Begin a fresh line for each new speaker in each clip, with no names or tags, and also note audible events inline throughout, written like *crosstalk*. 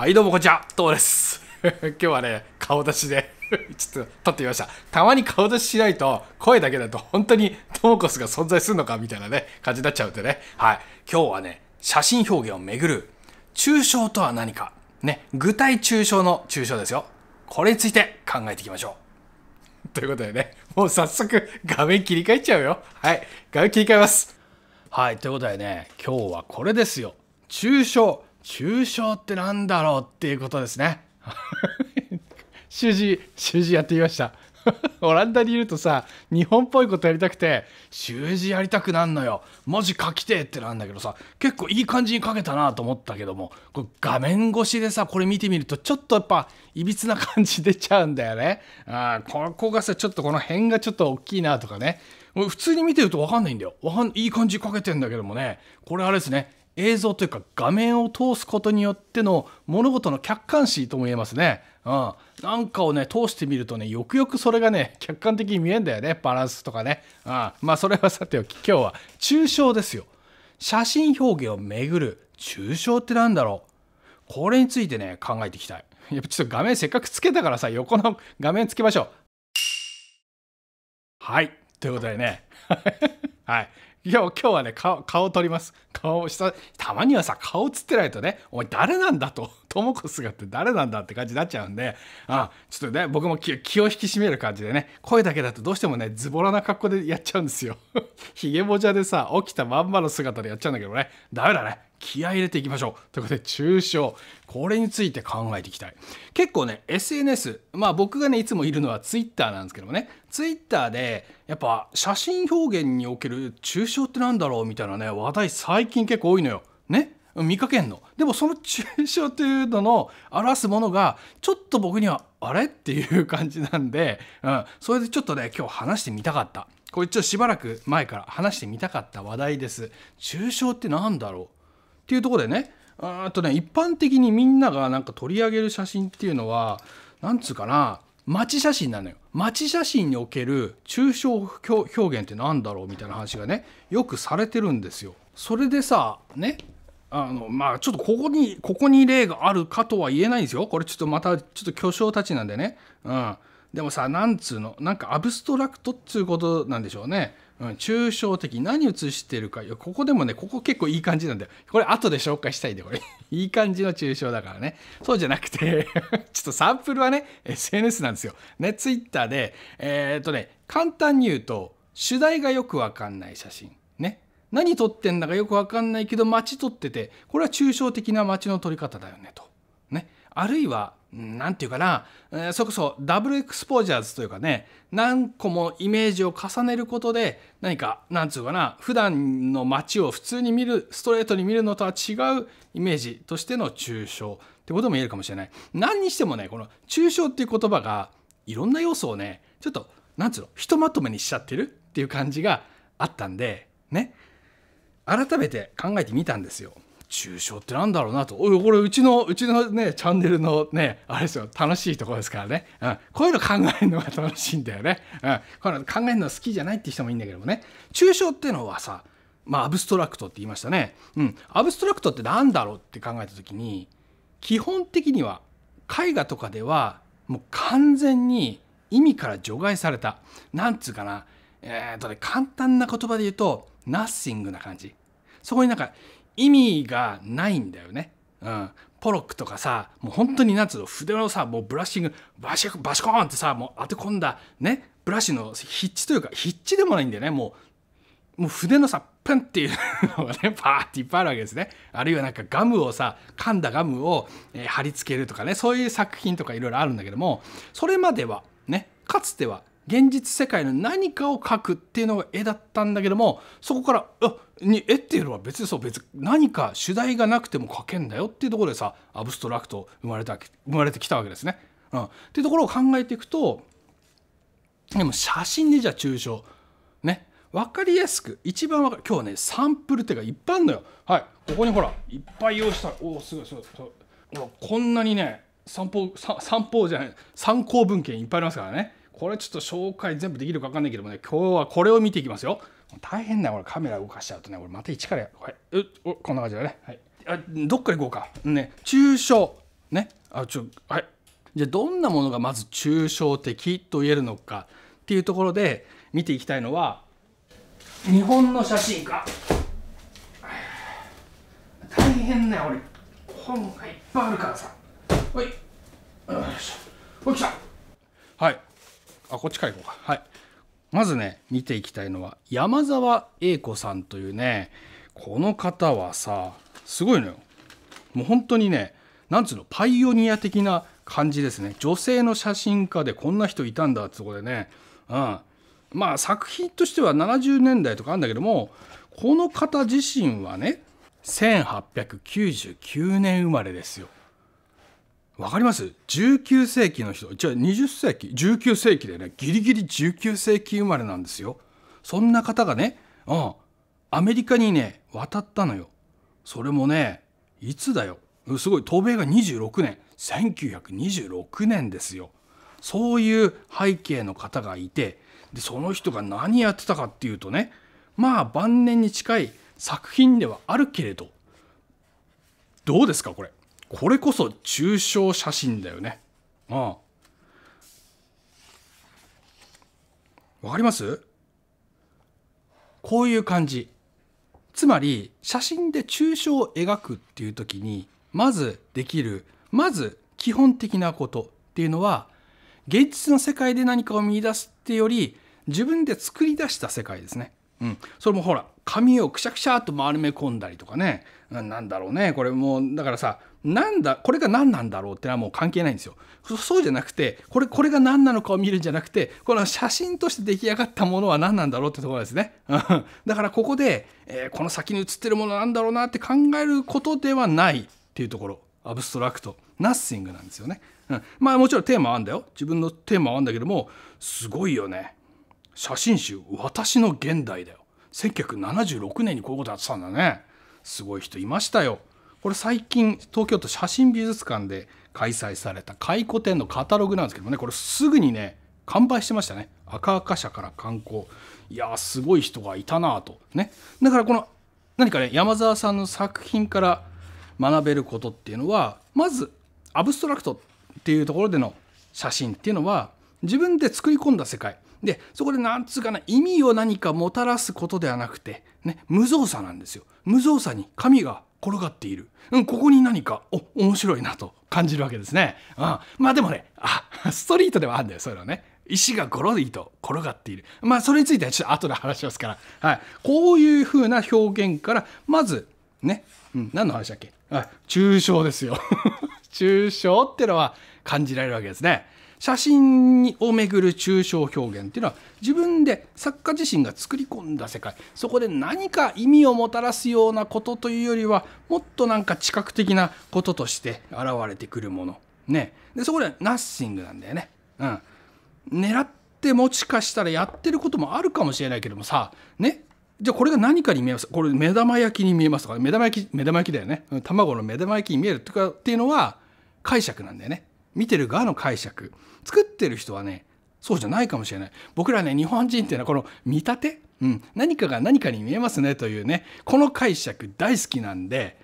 はいどうもこんにちは、どうです。*laughs* 今日はね、顔出しで *laughs* ちょっと撮ってみました。たまに顔出ししないと、声だけだと本当にトモコスが存在するのかみたいなね、感じになっちゃうんでね。はい。今日はね、写真表現をめぐる、抽象とは何か。ね、具体抽象の抽象ですよ。これについて考えていきましょう。ということでね、もう早速画面切り替えちゃうよ。はい。画面切り替えます。はい。ということでね、今日はこれですよ。抽象。抽象ってなんだろうっていうことですね。*laughs* 習字、習字やってみました。*laughs* オランダにいるとさ、日本っぽいことやりたくて、習字やりたくなんのよ。文字書きてってなんだけどさ、結構いい感じに書けたなと思ったけども、これ画面越しでさ、これ見てみると、ちょっとやっぱ、いびつな感じ出ちゃうんだよね。ああ、ここがさ、ちょっとこの辺がちょっと大きいなとかね。普通に見てると分かんないんだよ。わかんいい感じに書けてんだけどもね、これあれですね、映像というか画面を通すことによっての物事の客観視とも言えますね。うん、なんかをね通してみるとねよくよくそれがね *laughs* 客観的に見えんだよねバランスとかね、うん、まあそれはさておき今日は抽象ですよ写真表現をめぐる抽象って何だろうこれについてね考えていきたい *laughs* やっぱちょっと画面せっかくつけたからさ横の画面つけましょうはいということでね *laughs* はいいや、今日はね、顔、顔撮ります。顔をした、たまにはさ、顔つってないとね、お前誰なんだと、ともこすがって誰なんだって感じになっちゃうんで、あちょっとね、僕も気を引き締める感じでね、声だけだとどうしてもね、ズボラな格好でやっちゃうんですよ。*laughs* ひげもじゃでさ、起きたまんまの姿でやっちゃうんだけどね、ダメだね。気合入れていきましょう。ということで、抽象これについて考えていきたい。結構ね、SNS、まあ僕がね、いつもいるのは Twitter なんですけどもね、Twitter で、やっぱ写真表現における抽象ってなんだろうみたいなね、話題最近結構多いのよ。ね見かけんの。でもその抽象というのの表すものが、ちょっと僕には、あれっていう感じなんで、うん、それでちょっとね、今日話してみたかった。これちょっとしばらく前から話してみたかった話題です。抽象って何だろうっていうところでねあとね一般的にみんながなんか取り上げる写真っていうのはなんつうかな街写真なのよ街写真における抽象表現って何だろうみたいな話がねよくされてるんですよ。それでさねあのまあちょっとここにここに例があるかとは言えないんですよこれちょっとまたちょっと巨匠たちなんでね、うん、でもさなんつうのなんかアブストラクトっつうことなんでしょうねうん、抽象的何写してるかここでもねここ結構いい感じなんだよこれ後で紹介したいでこれ *laughs* いい感じの抽象だからねそうじゃなくて *laughs* ちょっとサンプルはね SNS なんですよねツイッターでえー、っとね簡単に言うと主題がよくわかんない写真ね何撮ってんだかよくわかんないけど街撮っててこれは抽象的な街の撮り方だよねとねあるいは何て言うかな、えそれこそダブルエクスポージャーズというかね何個もイメージを重ねることで何か何つうかな普段の街を普通に見るストレートに見るのとは違うイメージとしての抽象ってことも言えるかもしれない何にしてもねこの抽象っていう言葉がいろんな要素をねちょっと何つうのひとまとめにしちゃってるっていう感じがあったんでね改めて考えてみたんですよ。中象ってなんだろうなとおいこれうちのうちのねチャンネルのねあれですよ楽しいところですからね、うん、こういうの考えるのが楽しいんだよね、うん、この考えるの好きじゃないって人もいいんだけどもね中象っていうのはさまあアブストラクトって言いましたね、うん、アブストラクトってなんだろうって考えた時に基本的には絵画とかではもう完全に意味から除外されたなんつうかなえーとね、簡単な言葉で言うとナッシングな感じそこになんか意味がないんだよね。うん、ポロックとかさもう本当になんつうの筆のさもうブラッシングバシバシコーンってさもう当て込んだねブラシの筆致というか筆致でもないんだよねもうもう筆のさプンっていうのがね *laughs* パーっていっぱいあるわけですねあるいはなんかガムをさ噛んだガムを、えー、貼り付けるとかねそういう作品とかいろいろあるんだけどもそれまではねかつては現実世界の何かを描くっていうのが絵だったんだけどもそこから「あに絵っていうのは別にそう別何か主題がなくても描けんだよ」っていうところでさアブストラクト生まれた生まれてきたわけですね。うん、っていうところを考えていくとでも写真でじゃあ抽象ね分かりやすく一番分かる今日はねサンプルっていいっぱいあるのよはいここにほらいっぱい用意したおおすごいすごいこんなにね散歩散歩じゃない参考文献いっぱいありますからねこれちょっと紹介全部できるか分かんないけどもね、今日はこれを見ていきますよ。大変だよ、俺カメラ動かしちゃうとね、俺また一からや、はい、うこんな感じだね。はい、あどっからこうか。ね、抽象。ね、あちょはい。じゃあどんなものがまず抽象的と言えるのかっていうところで見ていきたいのは日本の写真家大変ね俺本がいっぱいあるからさほいよいしょほい来たはいあこっちから行こうかはいまずね見ていきたいのは山沢栄子さんというねこの方はさすごいのよもう本当にねなんつうのパイオニア的な感じですね女性の写真家でこんな人いたんだってとこでねうんまあ作品としては70年代とかあるんだけどもこの方自身はね1899年生まれですよわかります ?19 世紀の人、じゃあ20世紀、19世紀でね、ギリギリ19世紀生まれなんですよ。そんな方がね、うん、アメリカにね、渡ったのよ。それもね、いつだよ。すごい、東米が26年、1926年ですよ。そういう背景の方がいて、で、その人が何やってたかっていうとね、まあ晩年に近い作品ではあるけれど、どうですか、これ。これこそ抽象写真だよね。うんわかりますこういう感じ。つまり写真で抽象を描くっていう時にまずできるまず基本的なことっていうのは現実の世界で何かを見出すってより自分で作り出した世界ですね。うん、それもほら髪をくしゃくしゃと丸め込んだりとかねなんだろうねこれもうだからさなんだこれが何なんだろうってのはもう関係ないんですよそうじゃなくてこれこれが何なのかを見るんじゃなくてこの写真として出来上がったものは何なんだろうってところですねだからここで、えー、この先に写ってるものなんだろうなって考えることではないっていうところアブストラクトナッシングなんですよね、うん、まあもちろんテーマはあんだよ自分のテーマはあんだけどもすごいよね写真集「私の現代」だよ1976年にこういうことやってたんだねすごい人いましたよこれ最近東京都写真美術館で開催された回顧展のカタログなんですけどもねこれすぐにね完売してましたね赤赤社から観光いやすごい人がいたなとねだからこの何かね山澤さんの作品から学べることっていうのはまずアブストラクトっていうところでの写真っていうのは自分で作り込んだ世界でそこでなんつうかな意味を何かもたらすことではなくて、ね、無造作なんですよ無造作に神が転がっている、うん、ここに何かお面白いなと感じるわけですね、うん、まあでもねあストリートではあるんだよそういうのね石がゴロリと転がっているまあそれについてはちょっと後で話しますから、はい、こういうふうな表現からまずね、うん、何の話だっけ抽象ですよ *laughs* 抽象ってのは感じられるわけですね。写真をめぐる抽象表現っていうのは自分で作家自身が作り込んだ世界そこで何か意味をもたらすようなことというよりはもっとなんか知覚的なこととして現れてくるものねでそこでナッシングなんだよね。うん、狙ってもしかしたらやってることもあるかもしれないけどもさねじゃあこれが何かに見えますこれ目玉焼きに見えますとか目玉焼き目玉焼きだよね卵の目玉焼きに見えるとかっていうのは解釈なんだよね。見てる側の解釈作ってる人はねそうじゃないかもしれない僕らね日本人っていうのはこの見立て、うん、何かが何かに見えますねというねこの解釈大好きなんで、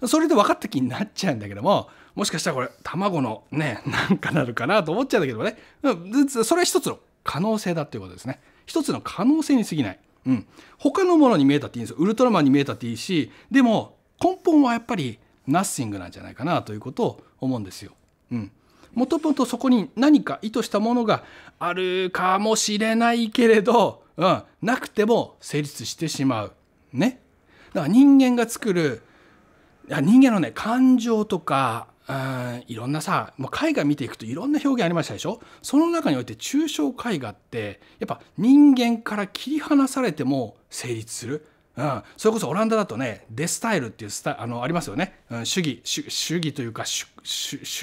うん、それで分かった気になっちゃうんだけどももしかしたらこれ卵のねなんかなるかなと思っちゃうんだけどもね、うん、それは一つの可能性だっていうことですね一つの可能性に過ぎない、うん、他のものに見えたっていいんですよウルトラマンに見えたっていいしでも根本はやっぱりナッシングなんじゃないかなということを思うんですよ。うんもともとそこに何か意図したものがあるかもしれないけれど、うん、なくても成立してしまう。ね。だから人間が作るいや人間のね感情とかうんいろんなさもう絵画見ていくといろんな表現ありましたでしょその中において抽象絵画ってやっぱ人間から切り離されても成立する。うん、それこそオランダだとねデスタイルっていうスタあのありますよね、うん、主義主義というか宗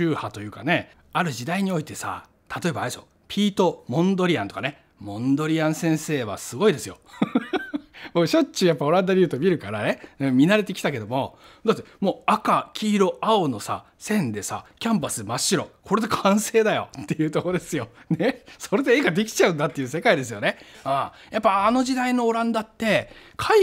派というかね、ある時代においてさ例えばあれでしょピート・モンドリアンとかねモンドリアン先生はすごいですよ。*laughs* もうしょっちゅうやっぱオランダでいうと見るからね見慣れてきたけどもだってもう赤黄色青のさ線でさキャンバス真っ白これで完成だよ *laughs* っていうとこですよ。ねそれで絵ができちゃうんだっていう世界ですよね。ああやっぱあの時代のオランダって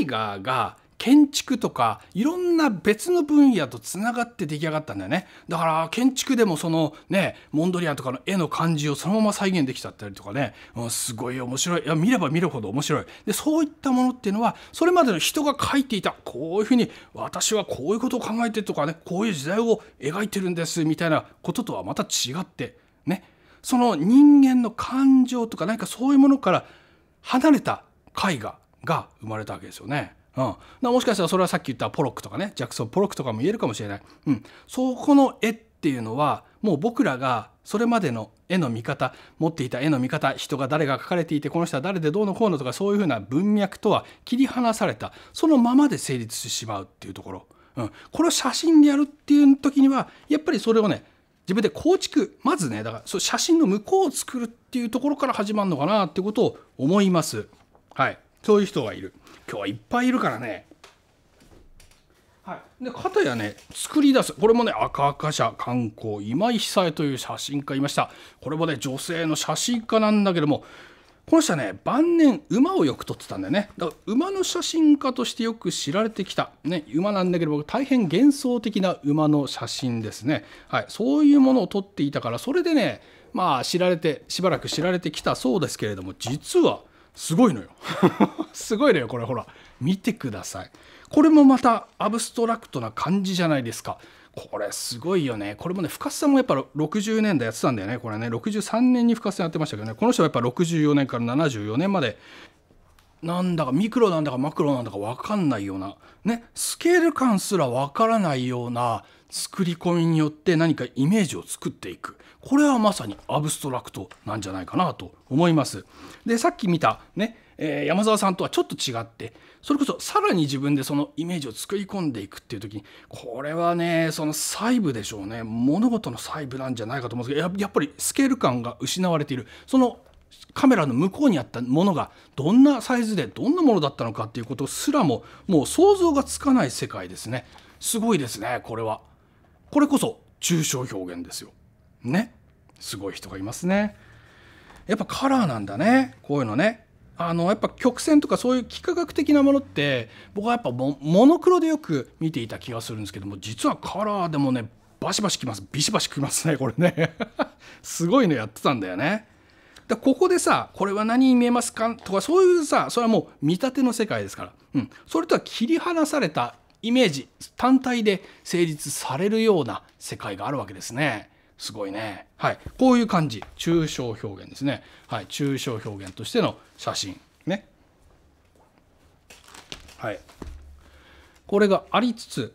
絵画が建築とかいろんな別の分野とつながって出来上がったんだよねだから建築でもそのねモンドリアンとかの絵の感じをそのまま再現できちゃったりとかね、うん、すごい面白いいや見れば見るほど面白いでそういったものっていうのはそれまでの人が書いていたこういうふうに私はこういうことを考えてとかねこういう時代を描いてるんですみたいなこととはまた違ってねその人間の感情とか何かそういうものから離れた絵画が生まれたわけですよね。うん、もしかしたらそれはさっき言ったポロックとかねジャクソン・ポロックとかも言えるかもしれない、うん、そこの絵っていうのはもう僕らがそれまでの絵の見方持っていた絵の見方人が誰が描かれていてこの人は誰でどうのこうのとかそういうふうな文脈とは切り離されたそのままで成立してしまうっていうところ、うん、これを写真でやるっていう時にはやっぱりそれをね自分で構築まずねだからそ写真の向こうを作るっていうところから始まるのかなってことを思います。はいそういう人がいる。今日はいっぱいいるからね。はい、で片やね作り出すこれもね赤赤社観光今井久恵という写真家いましたこれもね女性の写真家なんだけどもこの人はね晩年馬をよく撮ってたんだよねだから馬の写真家としてよく知られてきた、ね、馬なんだけども大変幻想的な馬の写真ですね、はい、そういうものを撮っていたからそれでねまあ知られてしばらく知られてきたそうですけれども実はすごいのよ *laughs* すごいのよこれほら見てくださいこれもまたアブストラクトな感じじゃないですかこれすごいよねこれもね深瀬さんもやっぱ60年代やってたんだよねこれね63年に深瀬さんやってましたけどねこの人はやっぱ64年から74年までなんだかミクロなんだかマクロなんだか分かんないような、ね、スケール感すら分からないような作り込みによって何かイメージを作っていくこれはまさにアブストラクトなんじゃないかなと思います。でさっき見たね、えー、山澤さんとはちょっと違ってそれこそさらに自分でそのイメージを作り込んでいくっていう時にこれはねその細部でしょうね物事の細部なんじゃないかと思うんですけどやっぱりスケール感が失われているそのカメラの向こうにあったものがどんなサイズでどんなものだったのかっていうことすらももう想像がつかない世界ですねすごいですねこれはこれこそ抽象表現ですよねすごい人がいますね。やっぱカラーなんだねこういうのね。あのやっぱ曲線とかそういう幾何学的なものって僕はやっぱモノクロでよく見ていた気がするんですけども実はカラーでもねバシバシきますビシバシきますねこれね *laughs* すごいのやってたんだよね。だここでさこれは何に見えますかとかそういうさそれはもう見立ての世界ですから、うん、それとは切り離されたイメージ単体で成立されるような世界があるわけですね。すごいね。はい。こういう感じ。抽象表現ですね。はい。抽象表現としての写真。ね。はい。これがありつつ、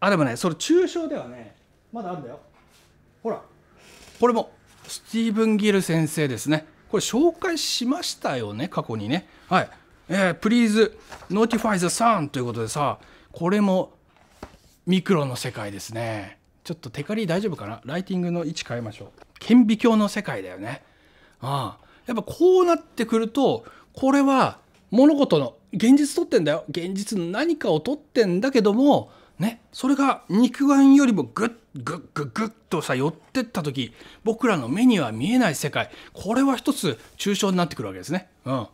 あ、でもね、それ抽象ではね、まだあるんだよ。ほら。これも、スティーブン・ギル先生ですね。これ紹介しましたよね、過去にね。はい。えー、please notify the sun ということでさ、これもミクロの世界ですね。ちょっとテカリ大丈夫かなライティングの位置変えましょう。顕微鏡の世界だよね。ああやっぱこうなってくるとこれは物事の現実撮ってんだよ現実の何かを撮ってんだけどもねそれが肉眼よりもグッグッグッグッとさ寄ってった時僕らの目には見えない世界これは一つ抽象になってくるわけですね。うん、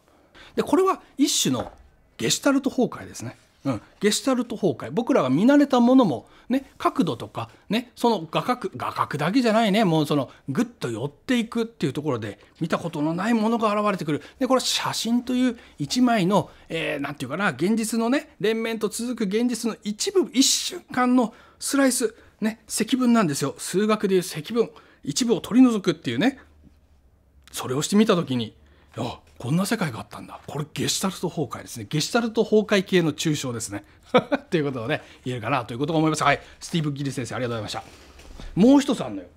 でこれは一種のゲシュタルト崩壊ですね。うん、ゲシュタルト崩壊僕らが見慣れたものも、ね、角度とか、ね、その画角画角だけじゃないねもうそのグッと寄っていくっていうところで見たことのないものが現れてくるでこれ写真という一枚の何、えー、て言うかな現実のね連綿と続く現実の一部一瞬間のスライス、ね、積分なんですよ数学でいう積分一部を取り除くっていうねそれをしてみた時にあこんな世界があったんだこれゲシュタルト崩壊ですねゲシュタルト崩壊系の抽象ですね *laughs* ということをね言えるかなということが思いますはいスティーブ・ギリ先生ありがとうございましたもう一つあるのよ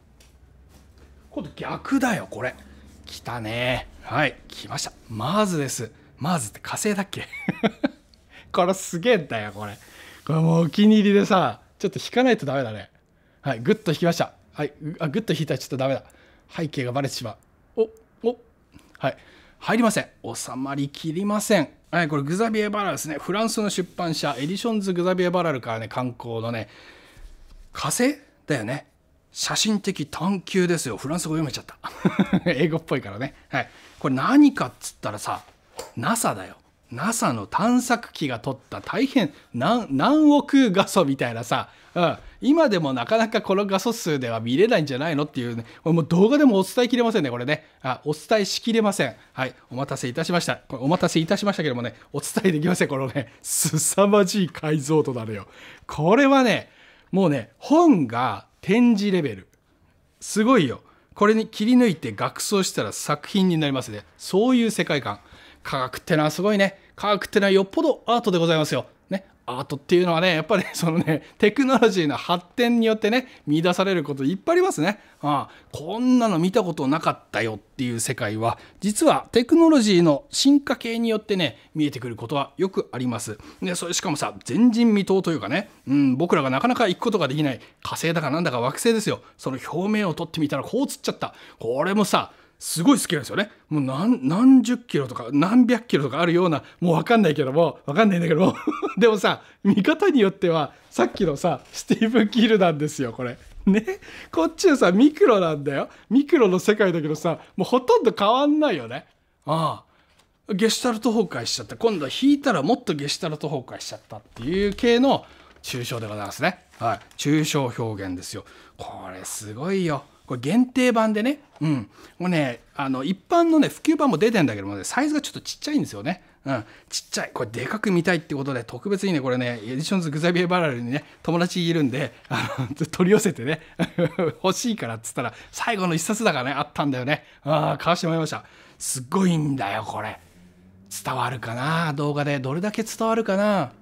今度逆だよこれ来たねはい来ましたマーズですマーズって火星だっけ *laughs* これすげえんだよこれこれもうお気に入りでさちょっと引かないとダメだねはいグッと引きましたはいあグッと引いたらちょっとダメだ背景がバレてしまうおおはい入りません。収まりきりません。はい、これグザビエ・バラルですね。フランスの出版社、エディションズ・グザビエ・バラルからね、観光のね、火星だよね。写真的探求ですよ。フランス語読めちゃった。*laughs* 英語っぽいからね。はい。これ何かっつったらさ、NASA だよ。NASA の探索機が撮った大変何億画素みたいなさ、うん、今でもなかなかこの画素数では見れないんじゃないのっていうね、もう動画でもお伝えきれませんね、これね。あ、お伝えしきれません。はい、お待たせいたしました。これお待たせいたしましたけどもね、お伝えできません。このね、凄まじい解像度なのよ。これはね、もうね、本が展示レベル。すごいよ。これに切り抜いて学装したら作品になりますね。そういう世界観。科学ってのはすごいね。科学ってのはよっぽどアートでございますよ。ね。アートっていうのはね、やっぱり *laughs* そのね、テクノロジーの発展によってね、見出されることいっぱいありますね。ああこんなの見たことなかったよっていう世界は、実はテクノロジーの進化系によってね、見えてくることはよくあります。で、それしかもさ、前人未到というかね、うん、僕らがなかなか行くことができない火星だかなんだか惑星ですよ。その表面を取ってみたらこう映っちゃった。これもさ、すごい好きなんですよね。もう何、何十キロとか何百キロとかあるような、もうわかんないけども、わかんないんだけども。*laughs* でもさ、見方によっては、さっきのさ、スティーブン・キールなんですよ、これ。ね。こっちはさ、ミクロなんだよ。ミクロの世界だけどさ、もうほとんど変わんないよね。ああ。ゲシュタルト崩壊しちゃった。今度は引いたらもっとゲシュタルト崩壊しちゃったっていう系の抽象でございますね。はい。抽象表現ですよ。これすごいよ。これ限定版でね、うん。もうね、あの、一般のね、普及版も出てんだけどもね、サイズがちょっとちっちゃいんですよね。うん、ちっちゃい、これでかく見たいってことで、特別にね、これね、エディションズ・グザビエ・バラルにね、友達いるんで、あの、*laughs* 取り寄せてね、*laughs* 欲しいからっつったら、最後の一冊だからね、あったんだよね。ああ、買わしてもらいました。すごいんだよ、これ。伝わるかな動画で。どれだけ伝わるかな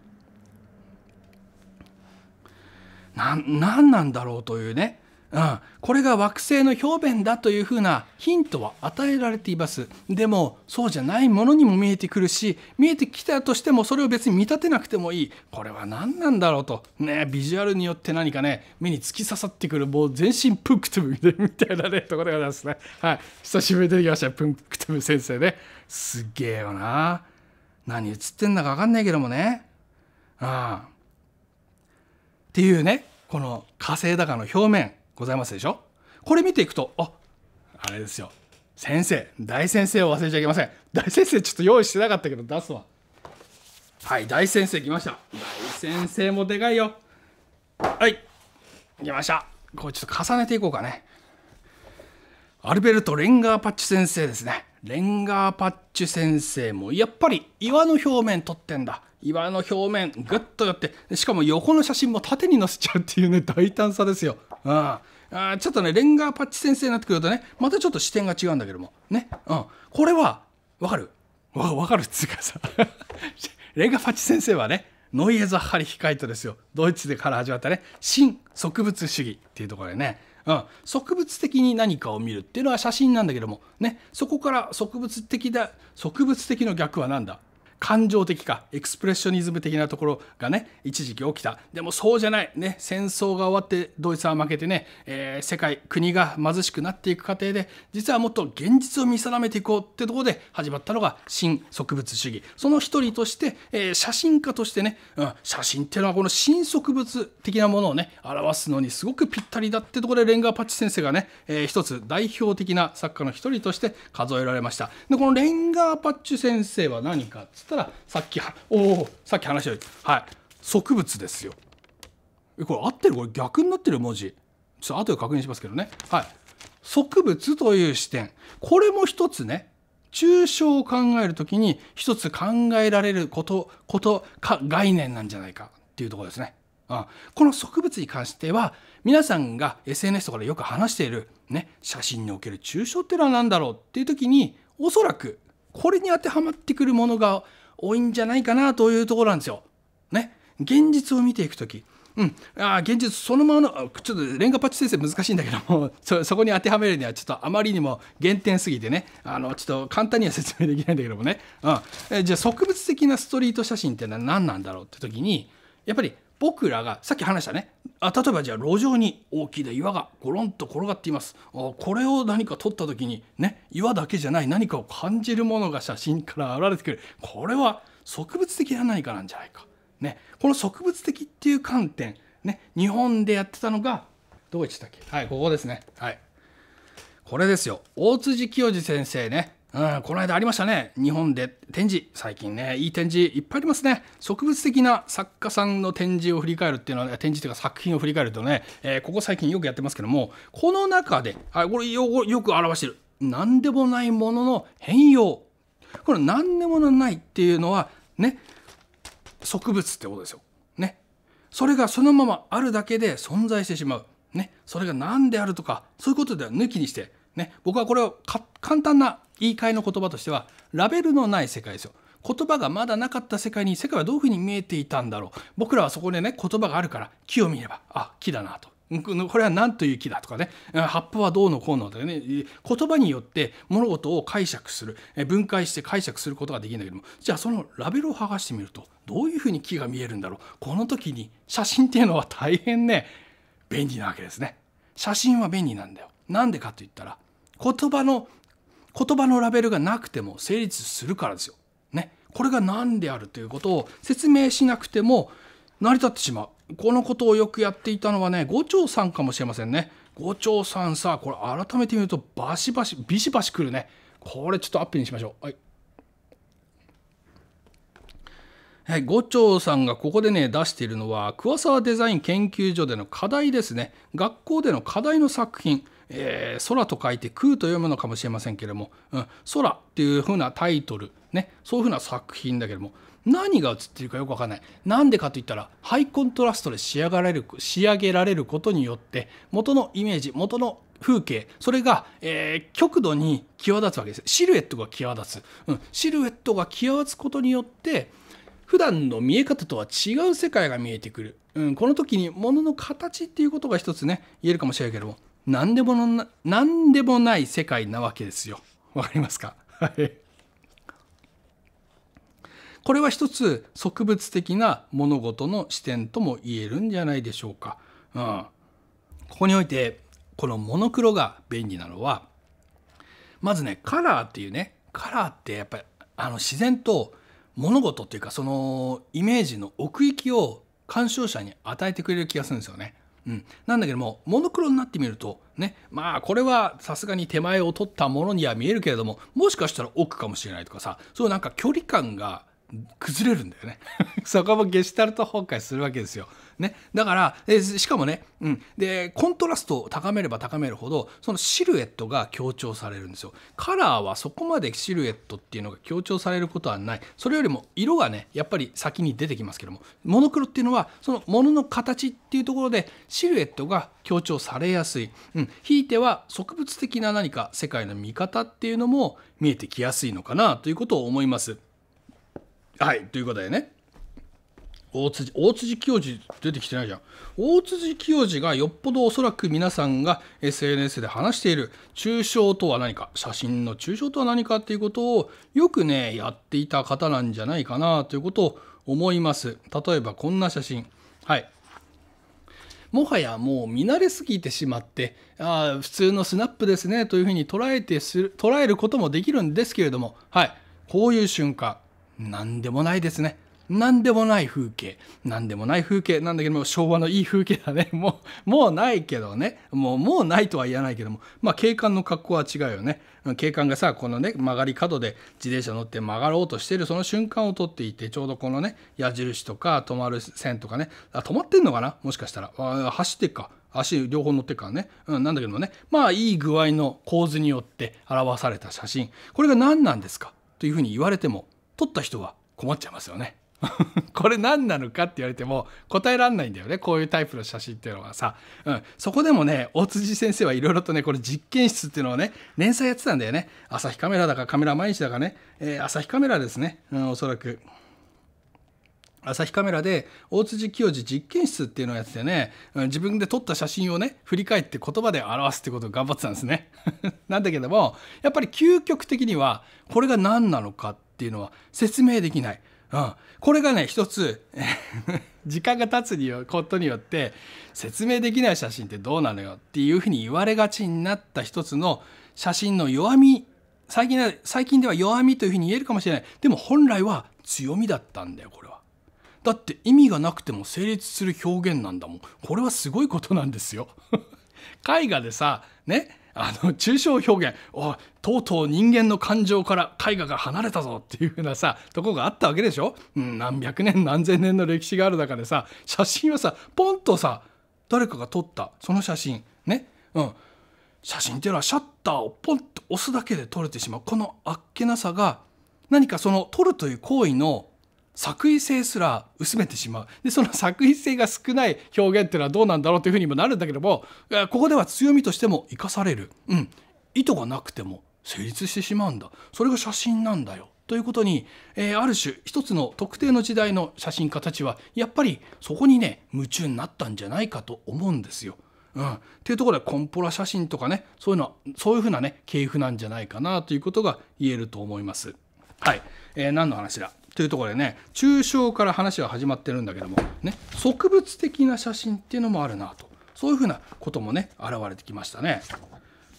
な、なんなんだろうというね。うん、これが惑星の表面だというふうなヒントは与えられていますでもそうじゃないものにも見えてくるし見えてきたとしてもそれを別に見立てなくてもいいこれは何なんだろうとねビジュアルによって何かね目に突き刺さってくるもう全身プンクトゥブ *laughs* みたいなねところでございますねはい久しぶりに出てきましたプンクトゥブ先生ねすげえよな何映ってんだか分かんないけどもねああっていうねこの火星高の表面ございますでしょこれ見ていくと、ああれですよ。先生、大先生を忘れちゃいけません。大先生、ちょっと用意してなかったけど、出すわ。はい、大先生来ました。大先生もでかいよ。はい、来ました。これちょっと重ねていこうかね。アルベルト・レンガーパッチ先生ですね。レンガーパッチ先生もやっぱり岩の表面取ってんだ。岩の表面ぐっと寄って、しかも横の写真も縦に載せちゃうっていうね、大胆さですよ。うん。あちょっとね、レンガーパッチ先生になってくるとね、またちょっと視点が違うんだけども。ね。うん。これは、わかるわ、わかるっつうかさ *laughs* レンガーパッチ先生はね、ノイエザ・ハリヒカイトですよ。ドイツでから始まったね、新植物主義っていうところでね、うん、植物的に何かを見るっていうのは写真なんだけども、ね、そこから植物的だ、植物的の逆は何だ感情的かエクスプレッショニズム的なところがね一時期起きたでもそうじゃないね戦争が終わってドイツは負けてね、えー、世界国が貧しくなっていく過程で実はもっと現実を見定めていこうってとこで始まったのが新植物主義その一人として、えー、写真家としてね、うん、写真っていうのはこの新植物的なものをね表すのにすごくぴったりだってところでレンガーパッチ先生がね、えー、一つ代表的な作家の一人として数えられましたでこのレンガーパッチ先生は何かっつったらさっきおおさっき話したはい植物ですよえこれ合ってるこれ逆になってる文字ちょっと後で確認しますけどねはい植物という視点これも一つね抽象を考えるときに一つ考えられることことか概念なんじゃないかっていうところですね。うん、この植物に関しては皆さんが SNS とかでよく話している、ね、写真における抽象っていうのは何だろうっていう時におそらくこれに当てはまってくるものが多いんじゃないかなというところなんですよ。ね。現実を見ていく時うん、あ現実そのままのちょっとレンガパッチ先生難しいんだけども *laughs* そそこに当てはめるにはちょっとあまりにも減点すぎてねあのちょっと簡単には説明できないんだけどもね、うん、えじゃあ植物的なストリート写真ってのは何なんだろうって時にやっぱり僕らがさっき話したねあ例えばじゃあ路上に大きな岩がゴロンと転がっていますあこれを何か撮った時にね岩だけじゃない何かを感じるものが写真から現れてくるこれは植物的な何かなんじゃないか、ね、この植物的っていう観点、ね、日本でやってたのがどこ行ってたっけはいここですねはいこれですよ大辻清治先生ねうん、この間ありましたね日本で展示最近ねいい展示いっぱいありますね植物的な作家さんの展示を振り返るっていうのは展示というか作品を振り返るとね、えー、ここ最近よくやってますけどもこの中であこれよよく表してる何でもないものの変容これ何でもないっていうのはね植物ってことですよ。ね。それがそのままあるだけで存在してしまう。ね。それが何であるとかそういうことでは抜きにして、ね、僕はこれを簡単な言い換えの言葉としてはラベルのない世界ですよ。言葉がまだなかった世界に世界はどういうふうに見えていたんだろう僕らはそこでね言葉があるから木を見ればあ木だなとこれは何という木だとかね葉っぱはどうのこうのとかね言葉によって物事を解釈する分解して解釈することができるんだけどもじゃあそのラベルを剥がしてみるとどういうふうに木が見えるんだろうこの時に写真っていうのは大変ね便利なわけですね。写真は便利なんだよ。なんでかと言ったら言葉の言葉のラベルがなくても成立するからですよ。ね。これが何であるということを説明しなくても成り立ってしまう。このことをよくやっていたのはね、五長さんかもしれませんね。五長さんさ、これ改めて見るとバシバシ、ビシバシくるね。これちょっとアップにしましょう。はい。はい、五長さんがここでね出しているのは桑沢デザイン研究所での課題ですね学校での課題の作品えー、空と書いて空と読むのかもしれませんけれども、うん、空っていう風なタイトル、ね、そういう風な作品だけども、何が映ってるかよくわかんない。なんでかといったら、ハイコントラストで仕上がれる、仕上げられることによって、元のイメージ、元の風景それが、えー、極度に際立つわけですシルエットが際立つ、うん、シルエットが際立つことによって普段の見え方とは違う世界が見えてくる、うん、この時に物の形っていうことが一つね言えるかもしれないけども何でもな何でもない世界なわけですよ。わかりますかこれは一つ植物的な物事の視点とも言えるんじゃないでしょうか。うん、ここにおいてこのモノクロが便利なのはまずねカラーっていうねカラーってやっぱりあの自然と物事っていうかそのイメージの奥行きを鑑賞者に与えてくれる気がするんですよね。うん、なんだけどもモノクロになってみるとねまあこれはさすがに手前を取ったものには見えるけれどももしかしたら奥かもしれないとかさそういうなんか距離感が崩れるんだよね *laughs* そこもゲシュタルト崩壊するわけですよ。ね、だからえしかもね、うん、でコントラストを高めれば高めるほどそのシルエットが強調されるんですよ。カラーはそこまでシルエットっていうのが強調されることはないそれよりも色がねやっぱり先に出てきますけどもモノクロっていうのはそのものの形っていうところでシルエットが強調されやすい、うん、ひいては植物的な何か世界の見方っていうのも見えてきやすいのかなということを思います。はいということでね大辻大辻清治出てきてないじゃん大辻清治がよっぽどおそらく皆さんが SNS で話している抽象とは何か写真の抽象とは何かっていうことをよくねやっていた方なんじゃないかなということを思います例えばこんな写真はいもはやもう見慣れすぎてしまってああ普通のスナップですねというふうに捉えてする捉えることもできるんですけれどもはいこういう瞬間何でもないですね。何でもない風景。何でもない風景なんだけども、昭和のいい風景だね。*laughs* もう、もうないけどね。もう、もうないとは言わないけども。まあ、警官の格好は違うよね。警官がさ、このね、曲がり角で自転車乗って曲がろうとしてるその瞬間を撮っていて、ちょうどこのね、矢印とか止まる線とかね。あ、止まってんのかなもしかしたら。あ走ってっか。足両方乗ってからね、うん、なんだけどもねまあいい具合の構図によって表された写真これが何なんですかというふうに言われても取った人が困っちゃいますよね。*laughs* これ何なのかって言われても答えらんないんだよねこういうタイプの写真っていうのはさ、うん、そこでもね大辻先生はいろいろとねこれ実験室っていうのをね連載やってたんだよね朝日カメラだかカメラ毎日だかね、えー、朝日カメラですね、うん、おそらく。朝日カメラで大辻清治実験室っていうのをやっててね自分で撮った写真をね振り返って言葉で表すってことを頑張ってたんですね *laughs* なんだけどもやっぱり究極的にはこれが何なのかってっていうのは説明できない。うん、これがね一つ *laughs* 時間が経つことによって説明できない写真ってどうなのよっていうふうに言われがちになった一つの写真の弱み最近最近では弱みというふうに言えるかもしれないでも本来は強みだったんだよこれは。だって意味がなくても成立する表現なんだもんこれはすごいことなんですよ。*laughs* 絵画でさねあの抽象表現おとうとう人間の感情から絵画が離れたぞっていうふうなさとこがあったわけでしょ、うん、何百年何千年の歴史がある中でさ写真はさポンとさ誰かが撮ったその写真ねうん写真っていうのはシャッターをポンと押すだけで撮れてしまうこのあっけなさが何かその撮るという行為の作為性すら薄めてしまうでその作為性が少ない表現っていうのはどうなんだろうというふうにもなるんだけどもここでは強みとしても生かされる、うん、意図がなくても成立してしまうんだそれが写真なんだよということに、えー、ある種一つの特定の時代の写真家たちはやっぱりそこにね夢中になったんじゃないかと思うんですよ。うん、っていうところでコンポラ写真とかねそういうのはそういうふうなね系譜なんじゃないかなということが言えると思います。はい、えー、何の話だというところでね抽象から話は始まってるんだけども、ね、植物的な写真っていうのもあるなとそういうふうなこともね現れてきましたね。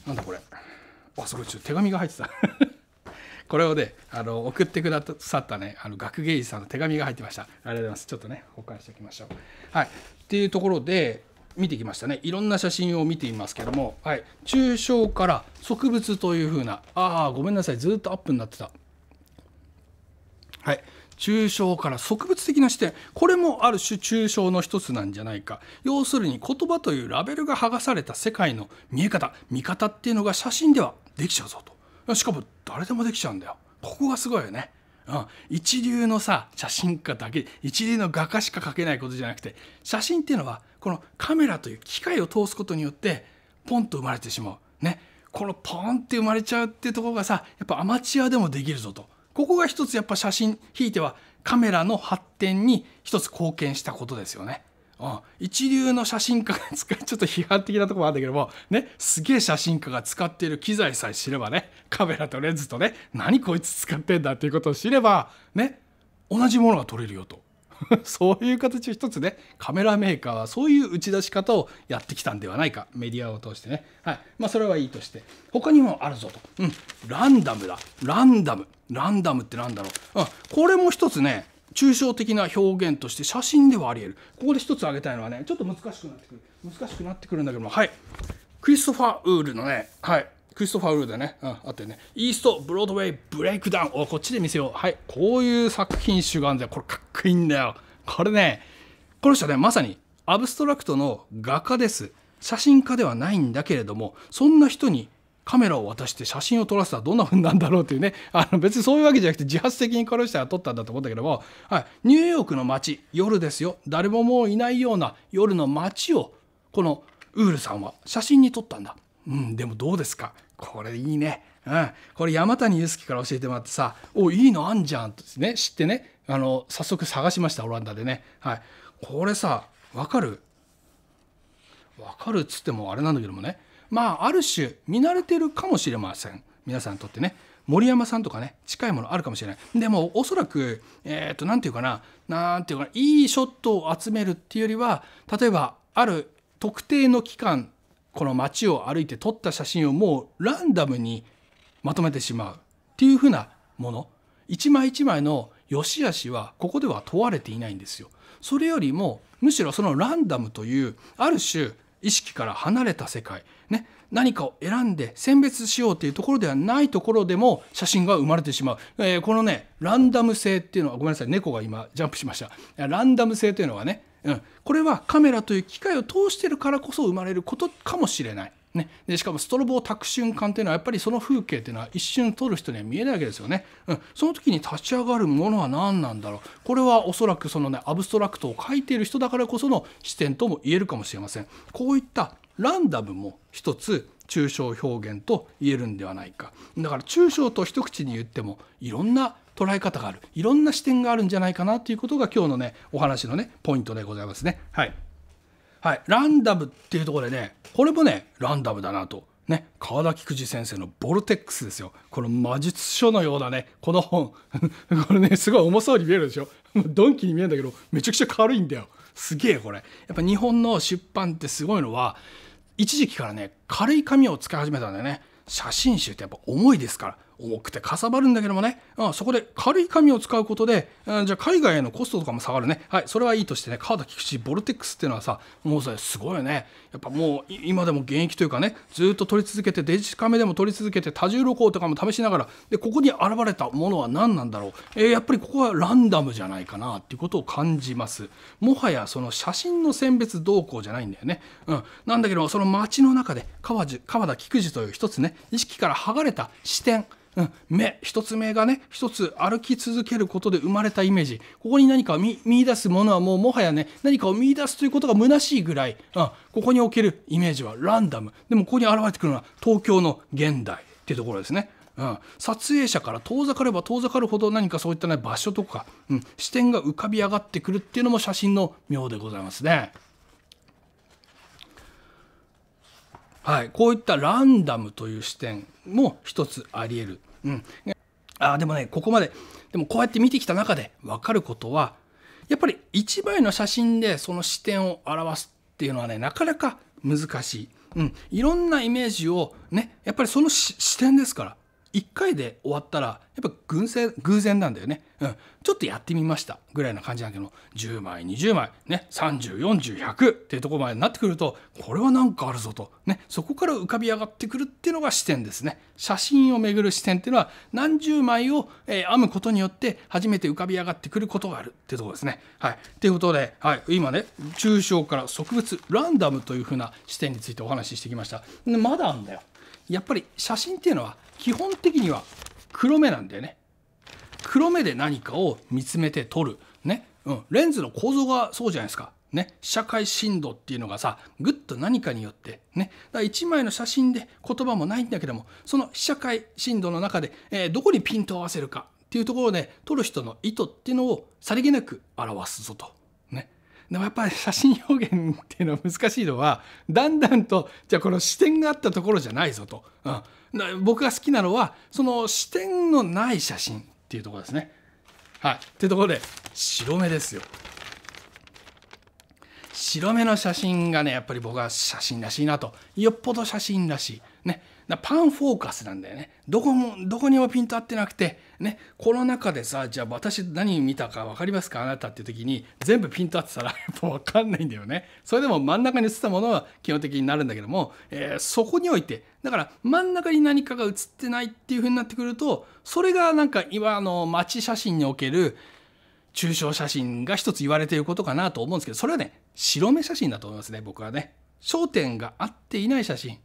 なんだこれあすごいちょっと手紙が入ってた *laughs* これをねあの送ってくださったねあの学芸員さんの手紙が入ってましたありがとうございますちょっとね保管しておきましょう。はい、っていうところで見てきましたねいろんな写真を見ていますけども、はい、抽象から植物というふうなああごめんなさいずっとアップになってたはい抽象から植物的な視点これもある種抽象の一つなんじゃないか要するに言葉というラベルが剥がされた世界の見え方見方っていうのが写真ではできちゃうぞとしかも誰でもできちゃうんだよここがすごいよね、うん、一流のさ写真家だけ一流の画家しか描けないことじゃなくて写真っていうのはこのカメラという機械を通すことによってポンと生まれてしまうねこのポンって生まれちゃうっていうところがさやっぱアマチュアでもできるぞとここが一つやっぱ写真ひいてはカメラの発展に一つ貢献したことですよね。うん、一流の写真家が使うちょっと批判的なとこもあるんだけどもねすげえ写真家が使っている機材さえ知ればねカメラとレンズとね何こいつ使ってんだっていうことを知ればね同じものが撮れるよと *laughs* そういう形を一つねカメラメーカーはそういう打ち出し方をやってきたんではないかメディアを通してね、はいまあ、それはいいとして他にもあるぞと、うん、ランダムだランダムランダムってなんだろう、うん、これも一つね抽象的な表現として写真ではあり得るここで一つ挙げたいのはねちょっと難しくなってくる難しくなってくるんだけどもはいクリストファー・ウールのね、はい、クリストファー・ウルでね、うん、あってね、イースト・ブロードウェイ・ブレイクダウンをこっちで見せよう。はい、こういう作品集があるんだよ。これかっこいいんだよ。これね、この人はね、まさにアブストラクトの画家です。写真家ではないんだけれども、そんな人にカメラを渡して写真を撮らせたらどんな風うなんだろうっていうね、あの別にそういうわけじゃなくて自発的にこの人は撮ったんだと思ったけども、はい、ニューヨークの街、夜ですよ。誰ももういないような夜の街を、このウールさんは写真に撮ったんだ。うん、でもどうですかこれいいね。うん、これ山谷す介から教えてもらってさ「おいいのあんじゃん」とですね知ってねあの早速探しましたオランダでね、はい、これさ分かる分かるっつってもあれなんだけどもねまあある種見慣れてるかもしれません皆さんにとってね森山さんとかね近いものあるかもしれないでもおそらくえっ、ー、と何て言うかな何て言うかないいショットを集めるっていうよりは例えばある特定の期間この街を歩いて撮った写真をもうランダムにまとめてしまうっていうふうなもの一枚一枚の良し悪しはここでは問われていないんですよ。それよりもむしろそのランダムというある種意識から離れた世界、ね、何かを選んで選別しようというところではないところでも写真が生まれてしまう、えー、このねランダム性っていうのはごめんなさい猫が今ジャンプしましたランダム性というのはねこれはカメラという機械を通してるからこそ生まれることかもしれない。ね、でしかもストロボを炊く瞬間っていうのはやっぱりその風景っていうのは一瞬撮る人には見えないわけですよね、うん、その時に立ち上がるものは何なんだろうこれはおそらくそのねアブストラクトを書いている人だからこその視点とも言えるかもしれませんこういったランダムも一つ抽象表現と言えるんではないかだから抽象と一口に言ってもいろんな捉え方があるいろんな視点があるんじゃないかなということが今日のねお話のねポイントでございますね。はい、はい、ランダムっていうところでねこれもねランダムだなと。ね、川田菊池先生の「ボルテックス」ですよこの魔術書のようなねこの本 *laughs* これねすごい重そうに見えるでしょドンキに見えるんだけどめちゃくちゃ軽いんだよすげえこれやっぱ日本の出版ってすごいのは一時期からね軽い紙を使い始めたんだよね写真集ってやっぱ重いですから多くてかさばるんだけどもね、うん、そこで軽い紙を使うことで、うん、じゃあ海外へのコストとかも下がるねはいそれはいいとしてね川田菊池ボルテックスっていうのはさもうさすごいよねやっぱもう今でも現役というかねずっと撮り続けてデジカメでも撮り続けて多重露光とかも試しながらでここに現れたものは何なんだろう、えー、やっぱりここはランダムじゃないかなっていうことを感じますもはやその写真の選別動向じゃないんだよね、うん、なんだけどその街の中で川川田菊次という一つね意識から剥がれた視点うん、目一つ目がね一つ歩き続けることで生まれたイメージここに何か見見出すものはもうもはやね何かを見出すということが虚しいぐらい、うん、ここににおけるイメージはランダムでもここに現れてくるのは東京の現代っていうところですね。うん、撮影者から遠ざかれば遠ざかるほど何かそういったね場所とか、うん、視点が浮かび上がってくるっていうのも写真の妙でございますね。はい、こういったランダムという視点も一つありえる。うん、あでもねここまででもこうやって見てきた中で分かることはやっぱり1枚の写真でその視点を表すっていうのはねなかなか難しい、うん、いろんなイメージをねやっぱりその視点ですから1回で終わったらやっぱ偶然偶然なんだよね、うん、ちょっとやってみましたぐらいな感じなんだけど10枚20枚ね3040100っていうところまでになってくるとこれは何かあるぞと、ね、そこから浮かび上がってくるっていうのが視点ですね写真をめぐる視点っていうのは何十枚を、えー、編むことによって初めて浮かび上がってくることがあるっていうところですね。はい、ということで、はい、今ね抽象から植物ランダムというふうな視点についてお話ししてきました。でまだあんだよやっぱり写真っていうのは基本的には黒目なんだよね。黒目で何かを見つめて撮る。ね。うん。レンズの構造がそうじゃないですか。ね、被写界深度っていうのがさぐっと何かによってねだから1枚の写真で言葉もないんだけどもその被写界深度の中で、えー、どこにピントを合わせるかっていうところで撮る人の意図っていうのをさりげなく表すぞと。ね、でもやっぱり写真表現っていうのは難しいのはだんだんとじゃあこの視点があったところじゃないぞと。うん僕が好きなのはその視点のない写真っていうところですね。はい、ってところで白目ですよ。白目の写真がねやっぱり僕は写真らしいなとよっぽど写真らしい。ね、パンフォーカスなんだよねどこもどこにもピント合ってなくてね、この中でさ、じゃあ私何見たか分かりますかあなたっていう時に、全部ピント合ってたら *laughs* やっぱ分かんないんだよね。それでも真ん中に映ったものは基本的になるんだけども、えー、そこにおいて、だから真ん中に何かが映ってないっていう風になってくると、それがなんか今の街写真における、抽象写真が一つ言われていることかなと思うんですけど、それはね、白目写真だと思いますね、僕はね。焦点が合っていない写真。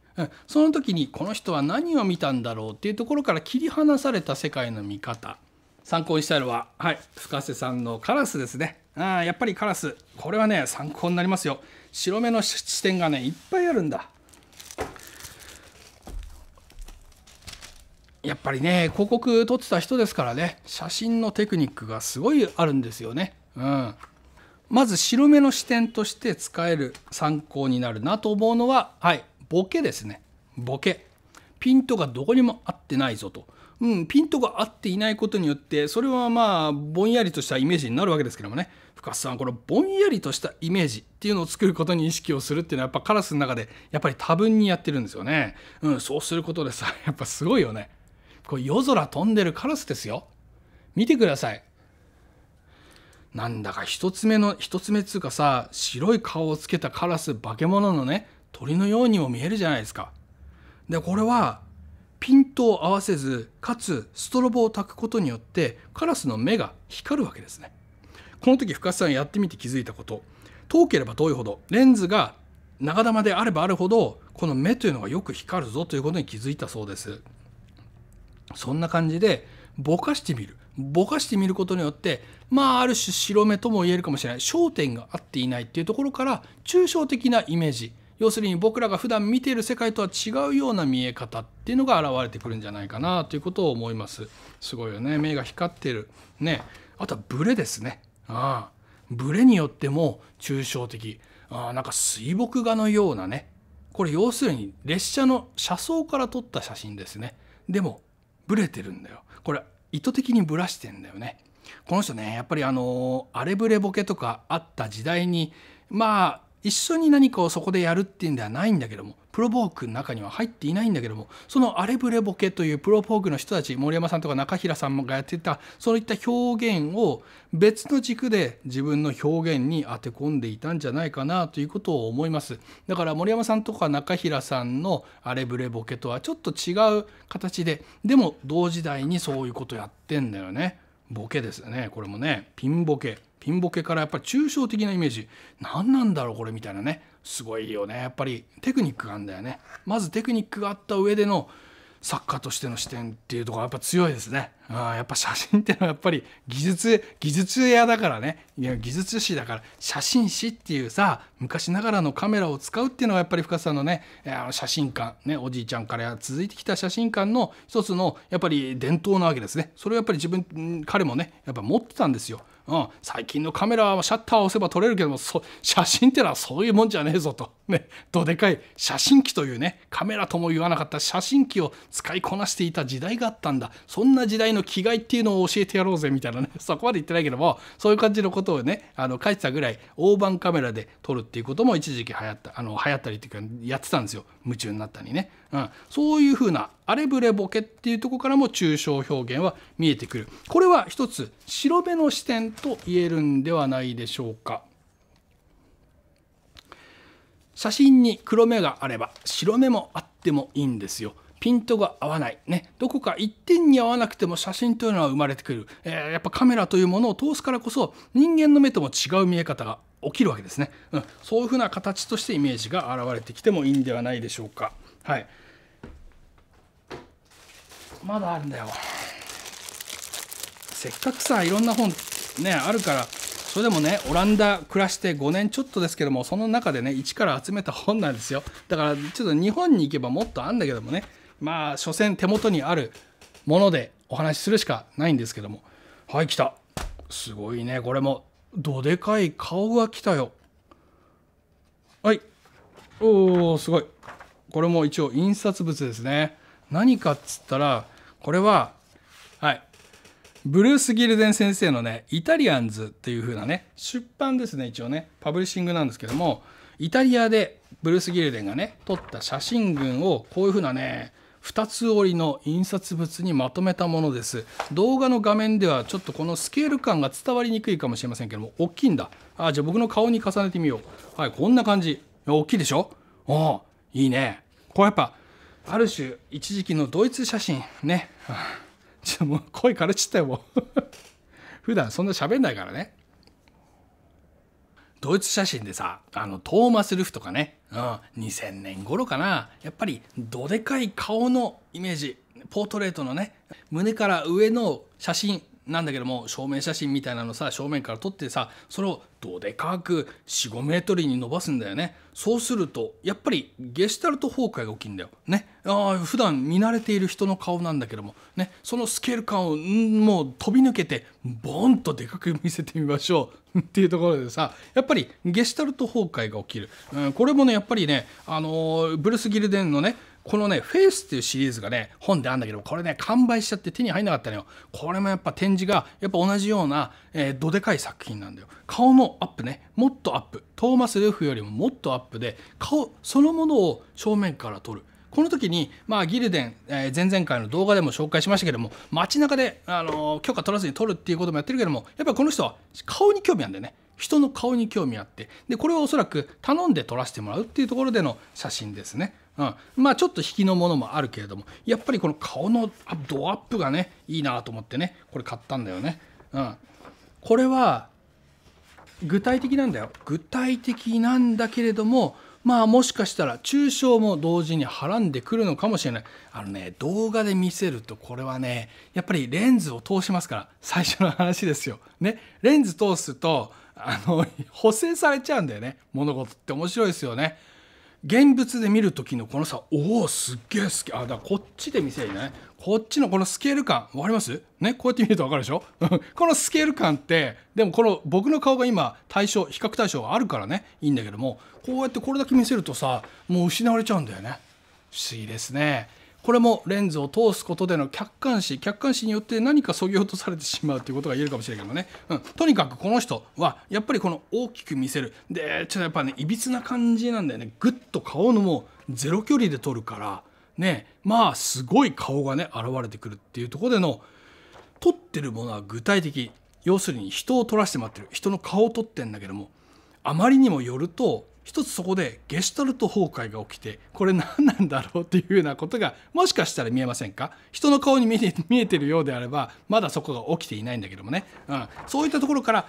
その時にこの人は何を見たんだろうっていうところから切り離された世界の見方参考にしたいのは、はい、深瀬さんのカラスですねあやっぱりカラスこれはね参考になりますよ白目の視点がねいっぱいあるんだやっぱりね広告撮ってた人ですからね写真のテクニックがすごいあるんですよねうんまず白目の視点として使える参考になるなと思うのははいボケですね。ボケ。ピントがどこにも合ってないぞと。うん、ピントが合っていないことによって、それはまあ、ぼんやりとしたイメージになるわけですけどもね。深津さん、このぼんやりとしたイメージっていうのを作ることに意識をするっていうのは、やっぱカラスの中で、やっぱり多分にやってるんですよね。うん、そうすることでさ、*laughs* やっぱすごいよね。これ夜空飛んでるカラスですよ。見てください。なんだか一つ目の、一つ目つうかさ、白い顔をつけたカラス、化け物のね、鳥のようにも見えるじゃないですか。でこれはピントを合わせずかつストロボを焚くことによってカラスの目が光るわけですね。この時深津さんやってみて気づいたこと遠ければ遠いほどレンズが長玉であればあるほどこの目というのがよく光るぞということに気づいたそうです。そんな感じでぼかしてみるぼかしてみることによってまあある種白目とも言えるかもしれない焦点が合っていないっていうところから抽象的なイメージ要するに僕らが普段見ている世界とは違うような見え方っていうのが現れてくるんじゃないかなということを思いますすごいよね目が光ってるねあとはブレですねああブレによっても抽象的あなんか水墨画のようなねこれ要するに列車の車窓から撮った写真ですねでもブレてるんだよこれ意図的にブラしてんだよねこの人ねやっぱりあのー、れブレボケとかあった時代にまあ一緒に何かをそこでやるっていうんではないんだけどもプロボークの中には入っていないんだけどもその荒れぶれボケというプロボークの人たち森山さんとか中平さんがやってたそういった表現を別の軸で自分の表現に当て込んでいたんじゃないかなということを思いますだから森山さんとか中平さんの荒れぶれボケとはちょっと違う形ででも同時代にそういうことやってんだよねボケですねこれもねピンボケピンボケからやっぱり抽象的なイメージ何なんだろうこれみたいなねすごいよねやっぱりテクニックがあるんだよねまずテクニックがあった上での作家としての視点っていうところやっぱ強いですね、うん、やっぱ写真っていうのはやっぱり技術技術屋だからねいや技術師だから写真師っていうさ昔ながらのカメラを使うっていうのがやっぱり深さのね写真館ねおじいちゃんから続いてきた写真館の一つのやっぱり伝統なわけですねそれをやっぱり自分彼もねやっぱ持ってたんですようん、最近のカメラはシャッターを押せば撮れるけども写真ってのはそういうもんじゃねえぞと、ね、どでかい写真機というねカメラとも言わなかった写真機を使いこなしていた時代があったんだそんな時代の気概っていうのを教えてやろうぜみたいなね *laughs* そこまで言ってないけどもそういう感じのことをねあの書いてたぐらい大判カメラで撮るっていうことも一時期流行ったあの流行ったりっていうかやってたんですよ夢中になったりね。うん、そういうふうなあれぶれボケっていうとこからも抽象表現は見えてくるこれは一つ白目の視点と言えるんではないでしょうか。写真に黒目があれば白目もあってもいいんですよ。ピントが合わない、ね、どこか一点に合わなくても写真というのは生まれてくる、えー、やっぱカメラというものを通すからこそ人間の目とも違う見え方が起きるわけですね、うん、そういうふうな形としてイメージが現れてきてもいいんではないでしょうか。はいまだあるんだよせっかくさいろんな本ねあるからそれでもねオランダ暮らして5年ちょっとですけどもその中でね一から集めた本なんですよだからちょっと日本に行けばもっとあんだけどもねまあ所詮手元にあるものでお話しするしかないんですけどもはい来たすごいねこれもどでかい顔が来たよはいおおすごいこれも一応印刷物ですね。何かっつったら、これは、はい。ブルース・ギルデン先生のね、イタリアンズっていう風なね、出版ですね、一応ね、パブリッシングなんですけども、イタリアでブルース・ギルデンがね、撮った写真群を、こういう風なね、2つ折りの印刷物にまとめたものです動画の画面ではちょっとこのスケール感が伝わりにくいかもしれませんけども大きいんだあじゃあ僕の顔に重ねてみようはいこんな感じ大きいでしょおあいいねこうやっぱある種一時期のドイツ写真ね *laughs* ちょっともう声枯れちったよもう *laughs* 普段そんな喋んないからねドイツ写真でさあのトーマス・ルフとかね、うん、2000年頃かなやっぱりどでかい顔のイメージポートレートのね胸から上の写真なんだけども証明写真みたいなのさ正面から撮ってさそれをどでかく45メートルに伸ばすんだよねそうするとやっぱりゲシュタルト崩壊が起きんだよねあ普段見慣れている人の顔なんだけどもねそのスケール感をもう飛び抜けてボンとでかく見せてみましょう *laughs* っていうところでさやっぱりゲシュタルト崩壊が起きる、うん、これもねやっぱりねあのー、ブルース・ギルデンのねこのね、フェイスっていうシリーズがね、本であんだけど、これね、完売しちゃって手に入んなかったのよ。これもやっぱ展示が、やっぱ同じような、えー、どでかい作品なんだよ。顔のアップね、もっとアップ。トーマス・ルーフよりももっとアップで、顔そのものを正面から撮る。この時に、まあ、ギルデン、えー、前々回の動画でも紹介しましたけども、街中で、あのー、許可取らずに撮るっていうこともやってるけども、やっぱりこの人は顔に興味あるんだよね。人の顔に興味あって。で、これはおそらく頼んで撮らせてもらうっていうところでの写真ですね。うん、まあちょっと引きのものもあるけれどもやっぱりこの顔のドアップがねいいなと思ってねこれ買ったんだよね、うん、これは具体的なんだよ具体的なんだけれどもまあもしかしたら抽象も同時にはらんでくるのかもしれないあのね動画で見せるとこれはねやっぱりレンズを通しますから最初の話ですよねレンズ通すとあの補正されちゃうんだよね物事って面白いですよね現物で見る時のこのさおおすっげえ好きあだこっちで見せるねこっちのこのスケール感わかりますねこうやって見るとわかるでしょ *laughs* このスケール感ってでもこの僕の顔が今対象比較対象があるからねいいんだけどもこうやってこれだけ見せるとさもう失われちゃうんだよね不思議ですねこれもレンズを通すことでの客観視客観視によって何かそぎ落とされてしまうということが言えるかもしれないけどね、うん、とにかくこの人はやっぱりこの大きく見せるでちょっとやっぱねいびつな感じなんだよねぐっと顔のもうゼロ距離で撮るからねまあすごい顔がね現れてくるっていうとこでの撮ってるものは具体的要するに人を撮らせてもらってる人の顔を撮ってんだけどもあまりにもよると一つそこでゲシュタルト崩壊が起きてこれ何なんだろうっていうようなことがもしかしたら見えませんか人の顔に見え見えてるようであればまだそこが起きていないんだけどもね、うん、そういったところから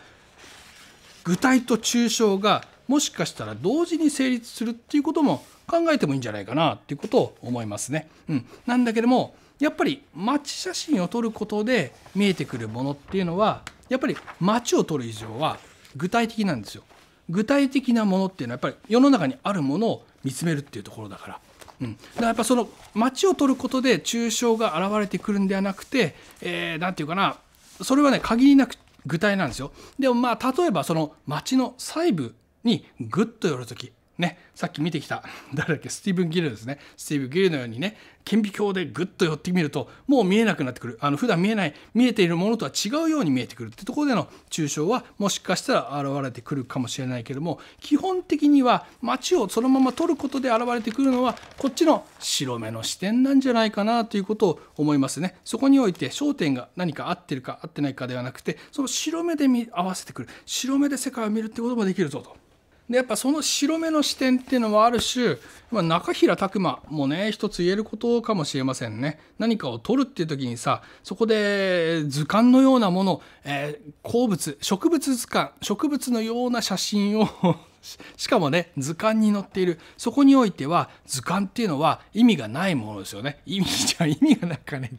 具体と抽象がもしかしたら同時に成立するっていうことも考えてもいいんじゃないかなっていうことを思いますね。うん、なんだけどもやっぱり街写真を撮ることで見えてくるものっていうのはやっぱり街を撮る以上は具体的なんですよ。具体的なものっていうのはやっぱり世の中にあるものを見つめるっていうところだから。うん、だからやっぱその街を取ることで抽象が現れてくるんではなくて何、えー、て言うかなそれはね限りなく具体なんですよ。でもまあ例えばその街の細部にグッと寄る時ね、さっき見てきた *laughs* 誰だっけスティーブン・ギルですねスティーブン・ギルのようにね顕微鏡でぐっと寄ってみるともう見えなくなってくるあの普段見えない見えているものとは違うように見えてくるってところでの抽象はもしかしたら現れてくるかもしれないけども基本的には街をそのまま撮ることで現れてくるのはこっちの白目の視点なんじゃないかなということを思いますね。そこにおいて焦点が何か合ってるか合ってないかではなくてその白目で見合わせてくる白目で世界を見るってこともできるぞと。でやっぱその白目の視点っていうのはある種、まあ、中平拓磨もね一つ言えることかもしれませんね何かを取るっていう時にさそこで図鑑のようなもの、えー、鉱物植物図鑑植物のような写真を *laughs* しかもね図鑑に載っているそこにおいては図鑑っていうのは意味がないものですよね意味じゃ意味がないかね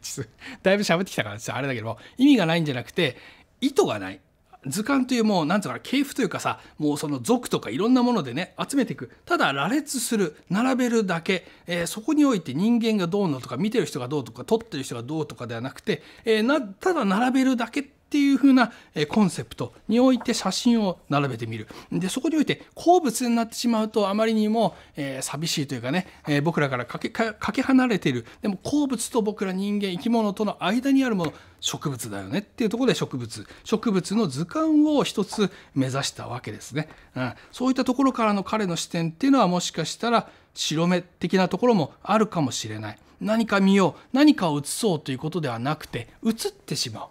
だいぶ喋ってきたからあれだけど意味がないんじゃなくて意図がない図鑑というもうなんつうかな系譜というかさもうその族とかいろんなものでね集めていくただ羅列する並べるだけ、えー、そこにおいて人間がどうのとか見てる人がどうとか撮ってる人がどうとかではなくて、えー、なただ並べるだけってっていう風なコンセプトにおいて写真を並べてみる。で、そこにおいて好物になってしまうとあまりにも、えー、寂しいというかね、えー、僕らからかけかけ離れている。でも好物と僕ら人間、生き物との間にあるもの、植物だよねっていうところで植物、植物の図鑑を一つ目指したわけですね。うん、そういったところからの彼の視点っていうのはもしかしたら白目的なところもあるかもしれない。何か見よう、何かを写そうということではなくて、写ってしまう。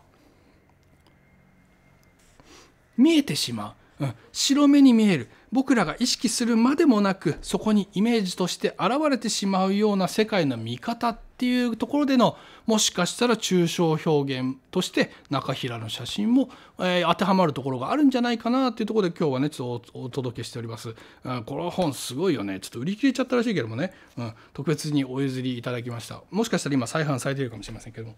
見えてしまう、うん、白目に見える僕らが意識するまでもなくそこにイメージとして現れてしまうような世界の見方っていうところでのもしかしたら抽象表現として中平の写真も、えー、当てはまるところがあるんじゃないかなっていうところで今日はねちょっとお届けしております、うん、この本すごいよねちょっと売り切れちゃったらしいけどもね、うん、特別にお譲りいただきましたもしかしたら今再販されているかもしれませんけども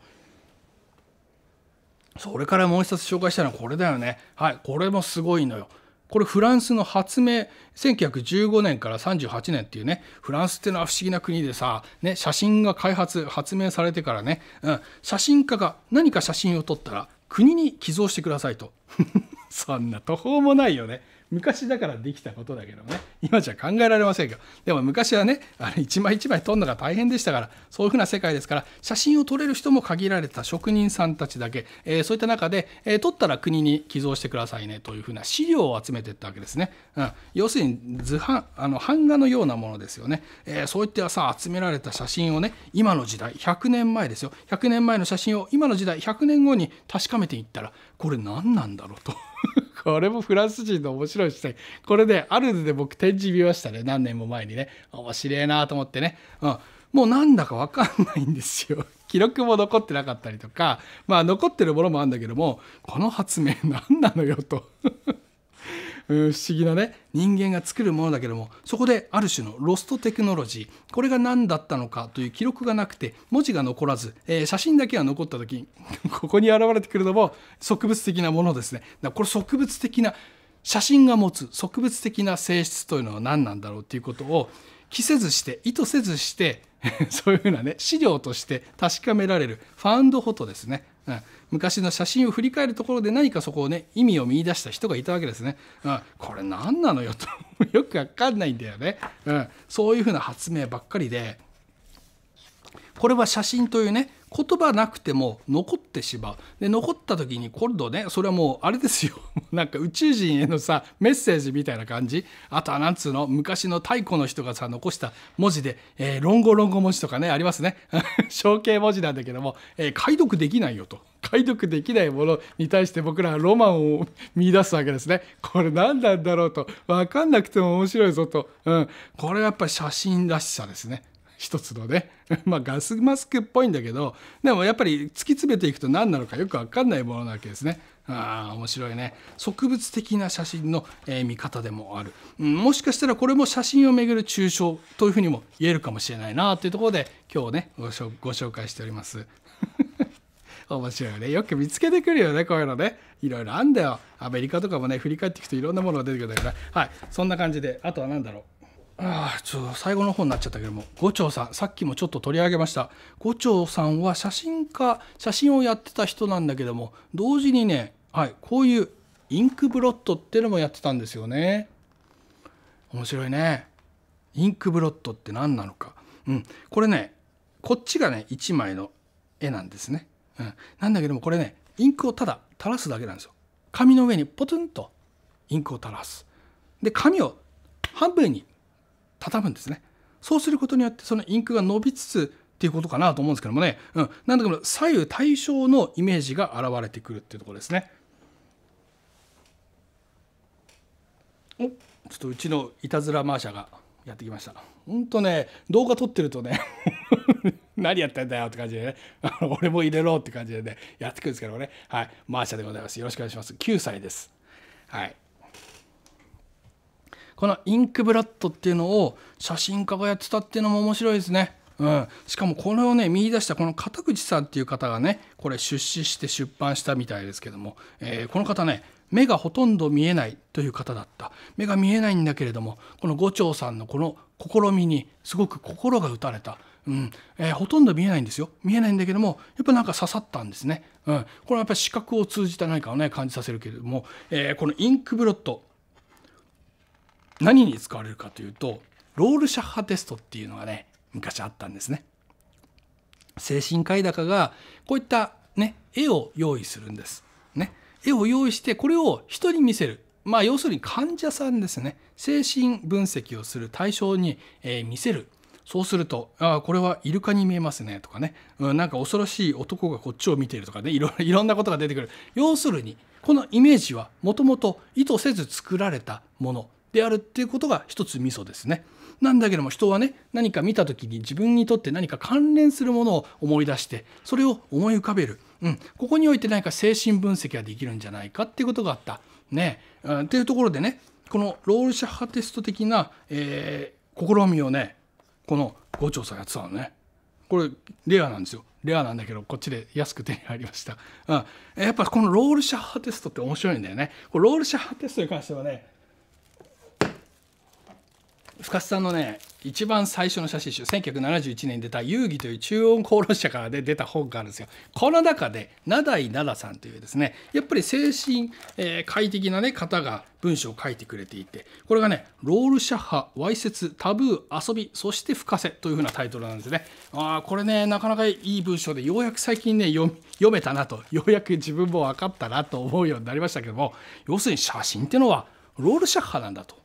それからもう一冊紹介したいのはこれだよね。はい、これもすごいのよ。これフランスの発明1915年から38年っていうねフランスっていうのは不思議な国でさ、ね、写真が開発発明されてからね、うん、写真家が何か写真を撮ったら国に寄贈してくださいと *laughs* そんな途方もないよね昔だからできたことだけどね今じゃ考えられませんがでも昔はねあれ一枚一枚撮るのが大変でしたからそういうふうな世界ですから写真を撮れる人も限られた職人さんたちだけ、えー、そういった中で、えー、撮ったら国に寄贈してくださいねというふうな資料を集めていったわけですね、うん、要するに図版あの版画のようなものですよね、えー、そういったさ集められた写真をね今の時代100年前ですよ100年前の写真を今の時代100年後に確かめていったらこれ何なんだろうと。これもフランス人の面白い視点。これね、あるので僕展示見ましたね。何年も前にね。面白えなと思ってね。うん。もうなんだかわかんないんですよ。*laughs* 記録も残ってなかったりとか、まあ残ってるものもあるんだけども、この発明何なのよと。不思議なね人間が作るものだけどもそこである種のロストテクノロジーこれが何だったのかという記録がなくて文字が残らず、えー、写真だけが残った時 *laughs* ここに現れてくるのも植物的なものですね。だこれ植物的な写真が持つ植物的な性質というのは何なんだろうということを着せずして意図せずして *laughs* そういうふうなね資料として確かめられるファウンドフォトですねうん、昔の写真を振り返るところで何かそこをね意味を見いだした人がいたわけですね、うん、これ何なのよと *laughs* よく分かんないんだよね、うん、そういうふうな発明ばっかりでこれは写真というね言葉なくても残ってしまうで残った時に今度ねそれはもうあれですよ *laughs* なんか宇宙人へのさメッセージみたいな感じあとはなんつうの昔の太古の人がさ残した文字で、えー、論語論語文字とかねありますね *laughs* 象形文字なんだけども、えー、解読できないよと。解読できないものに対して僕らはロマンを見出すわけですね。これ何なんだろうと分かんなくても面白いぞと、うん、これやっぱり写真らしさですね。一つのね *laughs* まあガスマスクっぽいんだけどでもやっぱり突き詰めていくと何なのかよく分かんないものなわけですね。あ面白いね植物的な写真の、えー、見方でもある、うん、もしかしたらこれも写真をめぐる抽象というふうにも言えるかもしれないなというところで今日ねご紹介しております。*laughs* 面白いねよく見つけてくるよねこういうのねいろいろあんだよアメリカとかもね振り返っていくといろんなものが出てくるからはいそんな感じであとは何だろうああちょっと最後の方になっちゃったけども五長さんさっきもちょっと取り上げました五長さんは写真家写真をやってた人なんだけども同時にね、はい、こういうインクブロットってのもやってたんですよね面白いねインクブロットって何なのか、うん、これねこっちがね1枚の絵なんですね、うん、なんだけどもこれねインクをただ垂らすだけなんですよ紙の上にポツンとインクを垂らすで紙を半分に畳むんですね。そうすることによってそのインクが伸びつつっていうことかなと思うんですけどもね、うん、なんだか左右対称のイメージが現れてくるっていうところですね。おちょっとうちのいたずらマーシャがやってきました。ほんとね動画撮ってるとね *laughs* 何やってんだよって感じでね *laughs* 俺も入れろって感じでねやってくるんですけどもねはいマーシャでございますよろしくお願いします9歳ですはいこのインクブラッドっていうのを写真家がやってたっていうのも面白いですね。うん、しかもこれをね見出したこの片口さんっていう方がねこれ出資して出版したみたいですけども、えー、この方ね目がほとんど見えないという方だった目が見えないんだけれどもこの五長さんのこの試みにすごく心が打たれた、うんえー、ほとんど見えないんですよ見えないんだけどもやっぱなんか刺さったんですね、うん、これはやっぱり視覚を通じた何かをね感じさせるけれども、えー、このインクブロット何に使われるかというとロールシャッハテストっていうのがね昔あったんですね。精神科医だかがこういったね絵を用意するんです。ね、絵を用意してこれを人に見せる。まあ要するに患者さんですね精神分析をする対象に、え見せるそうすると、あこれはイルカに見えますねとかね、うん、なんか恐ろしい男がこっちを見ているとかね、いろ *laughs* いろんなことが出てくる。要するに、このイメージはもともと意図せず作られたものであるっていうことが一つミソですね。なんだけども人はね何か見た時に自分にとって何か関連するものを思い出してそれを思い浮かべる、うん、ここにおいて何か精神分析ができるんじゃないかっていうことがあった。ねうん、っていうところでねこのロールシャッハテスト的な、えー、試みをねこの五調査やってたのね。これレアなんですよ。レアなんだけどこっちで安く手に入りました。うん、やっぱこのロールシャッハテストって面白いんだよね。これロールシャッハテストに関してはね深津さんのね一番最初の写真集1971年に出た「遊戯」という中音功労者からで出た本があるんですよ。この中で代井灘さんというですねやっぱり精神、えー、快適な、ね、方が文章を書いてくれていてこれがね「ロールシャッハわいせつタブー遊びそして深瀬」というふうなタイトルなんですね。あこれねなかなかいい文章でようやく最近ね読めたなとようやく自分も分かったなと思うようになりましたけども要するに写真ってのはロールシャッハなんだと。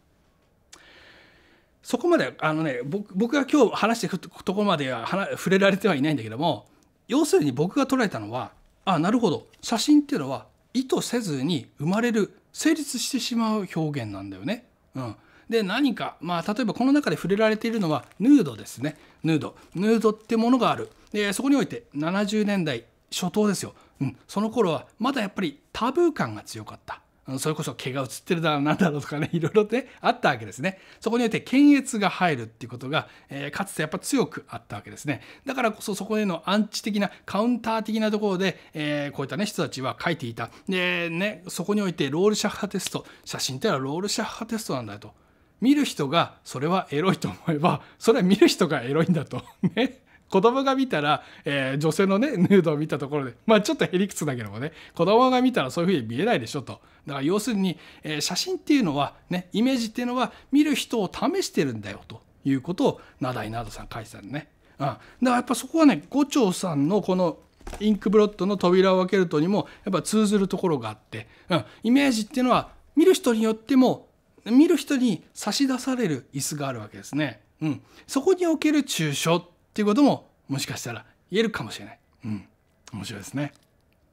そこまであのね僕が今日話してくとこまでは触れられてはいないんだけども要するに僕が捉えたのはあなるほど写真っていうのは意図せずに生まれる成立してしまう表現なんだよね。うん、で何か、まあ、例えばこの中で触れられているのはヌードですねヌードヌードってものがあるでそこにおいて70年代初頭ですよ、うん、その頃はまだやっぱりタブー感が強かったそれこそ毛が移ってるだろうなんだろうとかね *laughs* いろいろねあったわけですねそこによって検閲が入るっていうことが、えー、かつてやっぱ強くあったわけですねだからこそそこへのアンチ的なカウンター的なところで、えー、こういったね人たちは書いていたでねそこにおいてロールシャッハテスト写真ってのはロールシャッハテストなんだよと見る人がそれはエロいと思えばそれは見る人がエロいんだと *laughs* ね子供が見たら、えー、女性のね、ヌードを見たところで、まあちょっとへりくつだけどもね、子供が見たらそういうふうに見えないでしょと。だから要するに、えー、写真っていうのは、ね、イメージっていうのは見る人を試してるんだよということを、ナダイナードさん書いてたのね。うん。だからやっぱそこはね、五長さんのこのインクブロットの扉を開けるとにも、やっぱ通ずるところがあって、うん。イメージっていうのは見る人によっても、見る人に差し出される椅子があるわけですね。うん。そこにおける抽象っていうことももしかしたら言えるかもしれない。うん、面白いですね。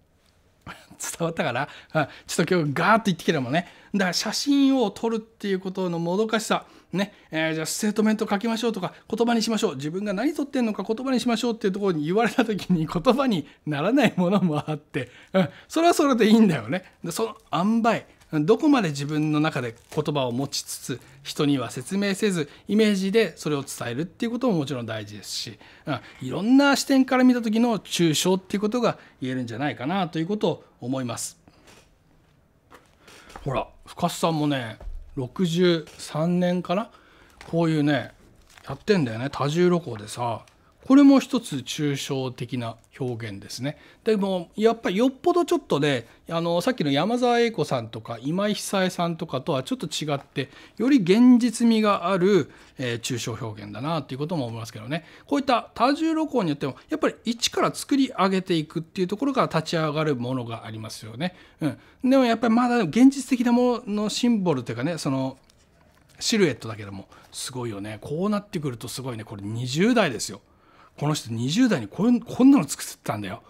*laughs* 伝わったから *laughs* ちょっと今日ガーッと言ってきてもね。だから写真を撮るっていうことのもどかしさ。ね。えー、じゃあステートメント書きましょうとか言葉にしましょう。自分が何撮ってんのか言葉にしましょうっていうところに言われた時に言葉にならないものもあって、うん、それはそれでいいんだよね。でその塩梅どこまで自分の中で言葉を持ちつつ人には説明せずイメージでそれを伝えるっていうことももちろん大事ですし、うん、いろんな視点から見た時の抽象っていうことが言えるんじゃないかなということを思います。ほら深瀬さんもね63年かなこういうねやってんだよね多重旅行でさこれも一つ抽象的な表現ですね。でもやっぱりよっぽどちょっとねあのさっきの山沢栄子さんとか今井久恵さんとかとはちょっと違ってより現実味がある、えー、抽象表現だなっていうことも思いますけどねこういった多重露光によってもやっぱり一から作り上げていくっていうところから立ち上がるものがありますよね。うん、でもやっぱりまだ現実的なもののシンボルというかねそのシルエットだけどもすごいよねこうなってくるとすごいねこれ20代ですよ。この人20代にこんこんなの作ってたんだよ。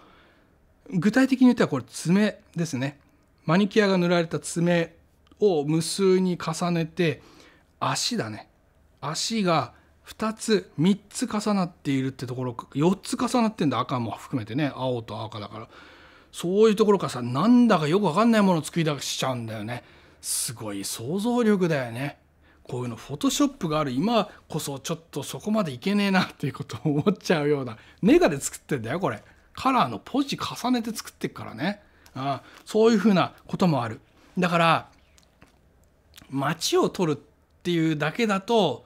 具体的に言ってはこれ爪ですね。マニキュアが塗られた爪を無数に重ねて足だね。足が2つ3つ重なっているってところ4つ重なってんだ赤も含めてね青と赤だからそういうところからさなんだかよく分かんないものを作り出しちゃうんだよねすごい想像力だよねこういうのフォトショップがある今こそちょっとそこまでいけねえなっていうことを思っちゃうようなネガで作ってんだよこれカラーのポジ重ねて作ってっからねあそういうふうなこともあるだから街を撮るっていうだけだと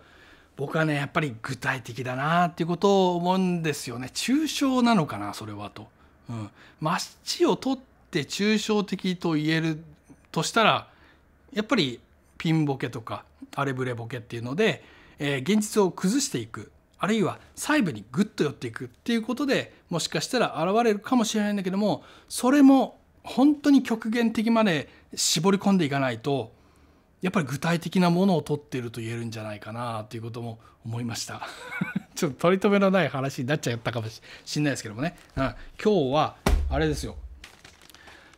僕はねやっぱり具体的だなっていうことを思うんですよね抽象なのかなそれはと、うん、街を撮って抽象的と言えるとしたらやっぱりピンボケとか荒れぶれボケっていうので、えー、現実を崩していくあるいは細部にグッと寄っていくっていうことでもしかしたら現れるかもしれないんだけどもそれも本当に極限的まで絞り込んでいかないとやっぱり具体的なものを取っていると言えるんじゃないかなということも思いました *laughs* ちょっと取り留めのない話になっちゃったかもしれないですけどもね、うん、今日はあれですよ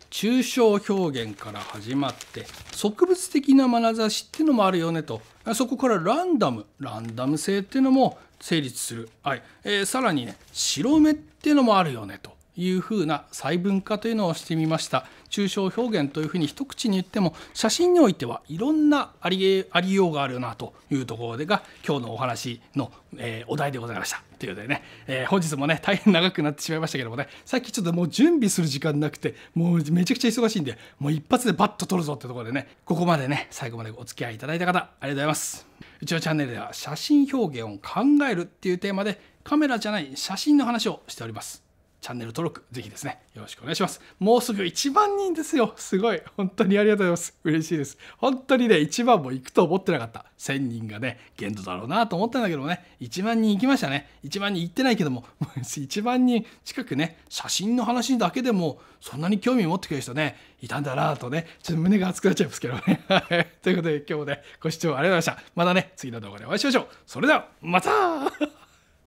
抽象表現から始まって植物的な眼差しっていうのもあるよねとそこからランダムランダム性っていうのも成立する、はいえー、さらにね白目っていうのもあるよねというふうな細分化というのをしてみました抽象表現というふうに一口に言っても写真においてはいろんなありありようがあるなというところでが今日のお話の、えー、お題でございました。ということでね、えー、本日もね大変長くなってしまいましたけどもねさっきちょっともう準備する時間なくてもうめちゃくちゃ忙しいんでもう一発でバッと撮るぞってところでねここまでね最後までお付き合いいただいた方ありがとうございます。うちのチャンネルでは写真表現を考えるっていうテーマでカメラじゃない写真の話をしております。チャンネル登録、ぜひですね、よろしくお願いします。もうすぐ1万人ですよ。すごい。本当にありがとうございます。嬉しいです。本当にね、1万も行くと思ってなかった。1000人がね、限度だろうなと思ったんだけどね、1万人行きましたね。1万人行ってないけども、1 *laughs* 万人近くね、写真の話だけでも、そんなに興味持ってくれる人ね、いたんだなとね、ちょっと胸が熱くなっちゃいますけどね。*laughs* ということで、今日もね、ご視聴ありがとうございました。またね、次の動画でお会いしましょう。それでは、また